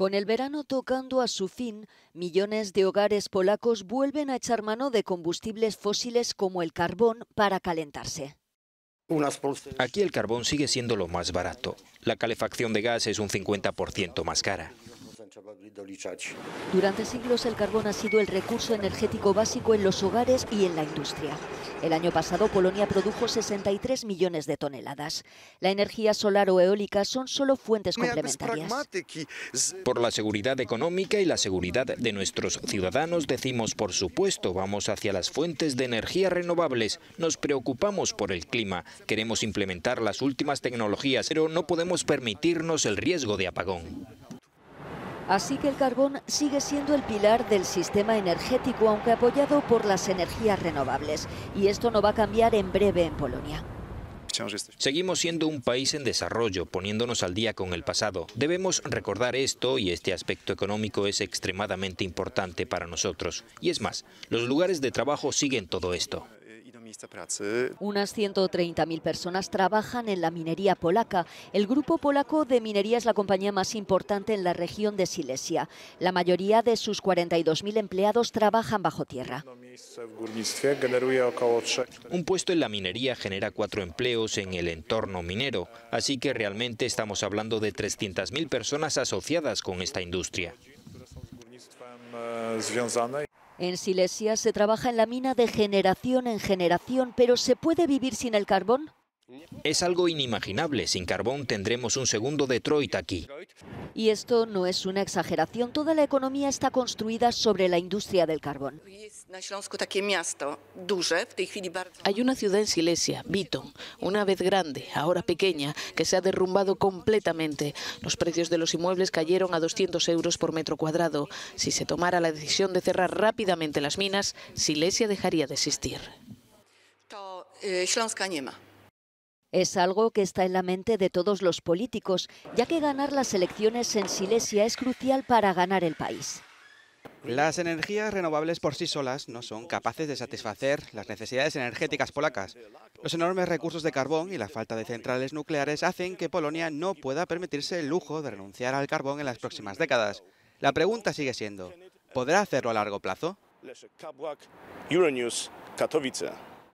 Con el verano tocando a su fin, millones de hogares polacos vuelven a echar mano de combustibles fósiles como el carbón para calentarse. Aquí el carbón sigue siendo lo más barato. La calefacción de gas es un 50% más cara. Durante siglos el carbón ha sido el recurso energético básico en los hogares y en la industria. El año pasado Polonia produjo 63 millones de toneladas. La energía solar o eólica son solo fuentes complementarias. Por la seguridad económica y la seguridad de nuestros ciudadanos decimos por supuesto vamos hacia las fuentes de energía renovables. Nos preocupamos por el clima. Queremos implementar las últimas tecnologías, pero no podemos permitirnos el riesgo de apagón. Así que el carbón sigue siendo el pilar del sistema energético, aunque apoyado por las energías renovables. Y esto no va a cambiar en breve en Polonia. Seguimos siendo un país en desarrollo, poniéndonos al día con el pasado. Debemos recordar esto y este aspecto económico es extremadamente importante para nosotros. Y es más, los lugares de trabajo siguen todo esto. Unas 130.000 personas trabajan en la minería polaca. El grupo polaco de minería es la compañía más importante en la región de Silesia. La mayoría de sus 42.000 empleados trabajan bajo tierra. Un puesto en la minería genera cuatro empleos en el entorno minero, así que realmente estamos hablando de 300.000 personas asociadas con esta industria. En Silesia se trabaja en la mina de generación en generación, pero ¿se puede vivir sin el carbón? Es algo inimaginable. Sin carbón tendremos un segundo Detroit aquí. Y esto no es una exageración. Toda la economía está construida sobre la industria del carbón. Hay una ciudad en Silesia, Biton, una vez grande, ahora pequeña, que se ha derrumbado completamente. Los precios de los inmuebles cayeron a 200 euros por metro cuadrado. Si se tomara la decisión de cerrar rápidamente las minas, Silesia dejaría de existir. Eh, es algo que está en la mente de todos los políticos, ya que ganar las elecciones en Silesia es crucial para ganar el país. Las energías renovables por sí solas no son capaces de satisfacer las necesidades energéticas polacas. Los enormes recursos de carbón y la falta de centrales nucleares hacen que Polonia no pueda permitirse el lujo de renunciar al carbón en las próximas décadas. La pregunta sigue siendo, ¿podrá hacerlo a largo plazo?